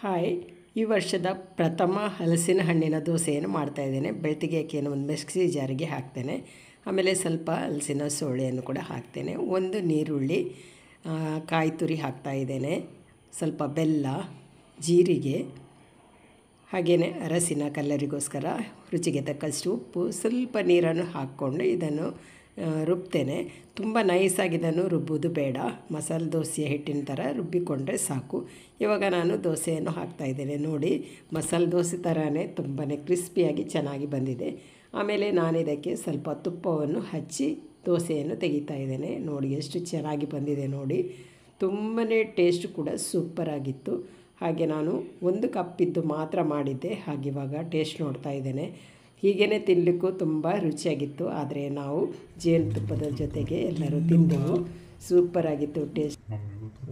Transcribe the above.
hi ಈ ವರ್ಷದ ಪ್ರಥಮ ಹಲಸಿನ ಹಣ್ಣಿನ ದೋಸೆಯನ್ನು ಮಾಡ್ತಾಯಿದ್ದೇನೆ ಬೆಳ್ತಿಗೆ ಅಕ್ಕಿಯನ್ನು ಒಂದು ಮಿಕ್ಸಿ ಜಾರಿಗೆ ಹಾಕ್ತೇನೆ ಆಮೇಲೆ ಸ್ವಲ್ಪ ಹಲಸಿನ ಸೋಳೆಯನ್ನು ಕೂಡ ಹಾಕ್ತೇನೆ ಒಂದು ನೀರುಳ್ಳಿ ಕಾಯಿ ತುರಿ ಹಾಕ್ತಾಯಿದ್ದೇನೆ ಸ್ವಲ್ಪ ಬೆಲ್ಲ ಜೀರಿಗೆ ಹಾಗೆಯೇ ಅರಸಿನ ಕಲ್ಲರಿಗೋಸ್ಕರ ರುಚಿಗೆ ತಕ್ಕಷ್ಟು ಉಪ್ಪು ಸ್ವಲ್ಪ ನೀರನ್ನು ಹಾಕ್ಕೊಂಡು ಇದನ್ನು ರುಬ್ತೇನೆ ತುಂಬ ನೈಸಾಗಿ ಇದನ್ನು ರುಬ್ಬೋದು ಬೇಡ ಮಸಾಲೆ ದೋಸೆ ಹಿಟ್ಟಿನ ಥರ ರುಬ್ಬಿಕೊಂಡ್ರೆ ಸಾಕು ಇವಾಗ ನಾನು ದೋಸೆಯನ್ನು ಹಾಕ್ತಾಯಿದ್ದೇನೆ ನೋಡಿ ಮಸಾಲೆ ದೋಸೆ ಥರನೇ ತುಂಬಾ ಕ್ರಿಸ್ಪಿಯಾಗಿ ಚೆನ್ನಾಗಿ ಬಂದಿದೆ ಆಮೇಲೆ ನಾನು ಇದಕ್ಕೆ ಸ್ವಲ್ಪ ತುಪ್ಪವನ್ನು ಹಚ್ಚಿ ದೋಸೆಯನ್ನು ತೆಗಿತಾ ಇದ್ದೇನೆ ನೋಡಿ ಎಷ್ಟು ಚೆನ್ನಾಗಿ ಬಂದಿದೆ ನೋಡಿ ತುಂಬಾ ಟೇಸ್ಟ್ ಕೂಡ ಸೂಪರಾಗಿತ್ತು ಹಾಗೆ ನಾನು ಒಂದು ಕಪ್ಪಿದ್ದು ಮಾತ್ರ ಮಾಡಿದ್ದೆ ಹಾಗಿವಾಗ ಟೇಸ್ಟ್ ನೋಡ್ತಾ ಇದ್ದೇನೆ ಹೀಗೇ ತಿನ್ನಲಿಕ್ಕೂ ತುಂಬ ರುಚಿಯಾಗಿತ್ತು ಆದರೆ ನಾವು ಜೇನುತುಪ್ಪದ ಜೊತೆಗೆ ಎಲ್ಲರೂ ತಿಂದೆವು ಸೂಪರಾಗಿತ್ತು ಟೇಸ್ಟ್